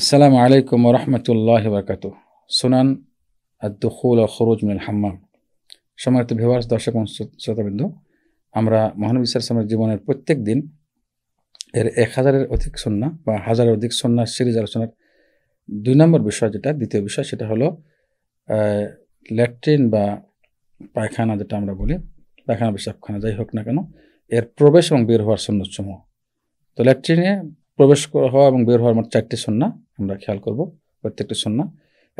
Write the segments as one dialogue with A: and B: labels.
A: আসসালামু আলাইকুম রহমতুল্লাহ বরকাত সুনান আদুল খরুজ মিল হাম্মাম সম্মানিত ভিভার্স দর্শক শ্রোতাবিন্দু আমরা মহানবী আমার জীবনের প্রত্যেক দিন এর এক হাজারের অধিক সন্না বা হাজারের অধিক সন্না সিরিজ আলোচনার দুই নম্বর বিষয় যেটা দ্বিতীয় বিষয় সেটা হলো ল্যাট্রিন বা পায়খানা যেটা আমরা বলি পায়খানা পেশাবখানা যাই হোক না কেন এর প্রবেশ এবং বের হওয়ার সন্ন্যসমূহ তো ল্যাট্রিনে প্রবেশ হওয়া এবং বের হওয়ার মোট চারটি সন্না আমরা খেয়াল করব প্রত্যেকটা সন্না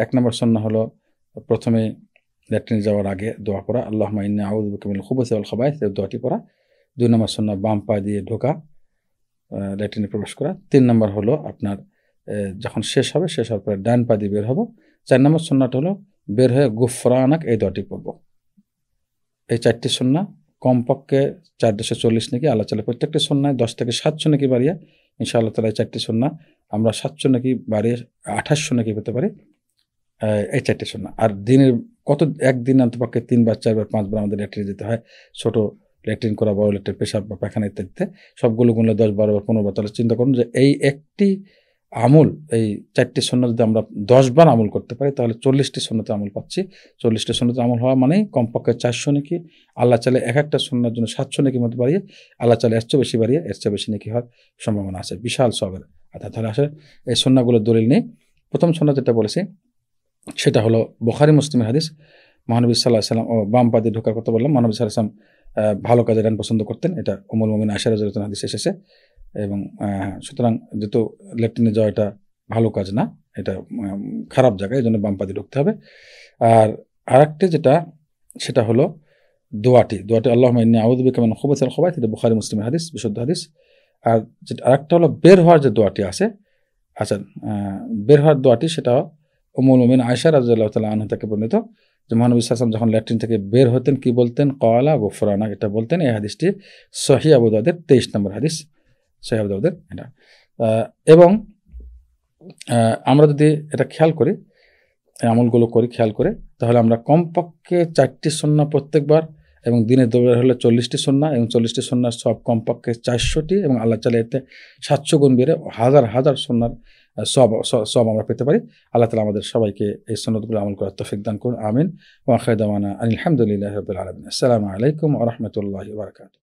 A: এক নম্বর সন্না হলো প্রথমে ল্যাট্রিনে যাওয়ার আগে দোয়া করা আল্লাহ মাইন্না আউদ খুব খুবসে খাবাই সে দোয়াটি পড়া দুই নম্বর সন্না বাম পা দিয়ে ঢোকা ল্যাট্রিনে প্রবেশ করা তিন নম্বর হলো আপনার যখন শেষ হবে শেষ হওয়ার পরে ডান পা দিয়ে বের হবো চার নম্বর সন্নাটা হলো বের হয়ে গুফরানাক এই দোয়াটি পরব এই চারটি সন্না কমপক্ষে চার দুশো চল্লিশ নাকি আল্লাহ চালে প্রত্যেকটি সন্ন্যায় দশ থেকে সাতশো নাকি বাড়িয়ে ইনশাআল্লাহ তালা এই চারটি সন্না আমরা সাতশো নাকি বাড়ি আঠাশশো নাকি পেতে পারি এই চারটি সন্না আর দিনের কত একদিন অন্তপক্ষে তিনবার চারবার পাঁচবার আমাদের ল্যাট্রিন যেতে হয় ছোটো ল্যাট্রিন করা বড় ল্যাট্রিন পেশাব বা পায়খানা ইত্যাদিতে সবগুলো গুনলে দশ বারো পনেরো বার তাহলে চিন্তা করুন যে এই একটি আমল এই চারটি শূন্য যদি আমরা দশবার আমল করতে পারি তাহলে চল্লিশটি সন্ন্যতে আমল পাচ্ছি চল্লিশটি সন্ন্যতে আমল হওয়া মানে কমপক্ষে চারশো নাকি আল্লাহ চালে এক একটা সন্ন্যার জন্য সাতশো নাকি মতো বাড়িয়ে আল্লাহ চালে এর চেয়ে বেশি বাড়িয়ে এর চেয়ে বেশি নাকি হওয়ার সম্ভাবনা আছে বিশাল সবের আর আচ্ছা, তাহলে আসে এই সন্ন্যাগুলোর দলিল নেই প্রথম সন্না যেটা বলেছি সেটা হলো বখারি মুসলিমের হাদিস মহানবী সাল্লাহ সাল্লাম ও বাম পাদে ঢোকার কথা বললাম মহানবী সাল্লাহ ভালো কাজে রান পছন্দ করতেন এটা অমল মমিন আশার হাদিস এসেছে এবং সুতরাং যেহেতু লেফটিনে যাওয়া এটা ভালো কাজ না এটা খারাপ জায়গা এই জন্য বামপাতি ঢুকতে হবে আর আরেকটি যেটা সেটা হলো দোয়াটি দোয়াটি আল্লাহ ইন্নি আউদবি কেমন খোবাইস আল খোবাই সেটা বুখারি মুসলিম হাদিস বিশুদ্ধ হাদিস আর যেটা আরেকটা হলো বের হওয়ার যে দোয়াটি আছে আচ্ছা বের হওয়ার দোয়াটি সেটা উমুল উমিন আয়সা রাজ্লাহ তাল আহ থেকে বর্ণিত যে মহানবী সাসম যখন ল্যাট্রিন থেকে বের হতেন কি বলতেন কওয়ালা গোফরানা এটা বলতেন এই হাদিসটি সহি আবুদাদের তেইশ নম্বর হাদিস সেই দাউদের এটা এবং আমরা যদি এটা খেয়াল করি আমলগুলো করি খেয়াল করে তাহলে আমরা কমপক্ষে চারটি সন্না প্রত্যেকবার এবং দিনে দৌড় হলে চল্লিশটি সন্না এবং চল্লিশটি সন্ন্যার সব কমপক্ষে চারশোটি এবং আল্লাহ চালে এতে সাতশো গুণ বেড়ে হাজার হাজার সন্ন্যার সব সব আমরা পেতে পারি আল্লাহ তালা আমাদের সবাইকে এই সন্ন্যতগুলো আমল করার তফিক দান করুন আমিন ওয়াখায়দামানা আলহামদুলিল্লাহ আলমিন আসসালামু আলাইকুম আ রহমতুল্লাহ বারকাত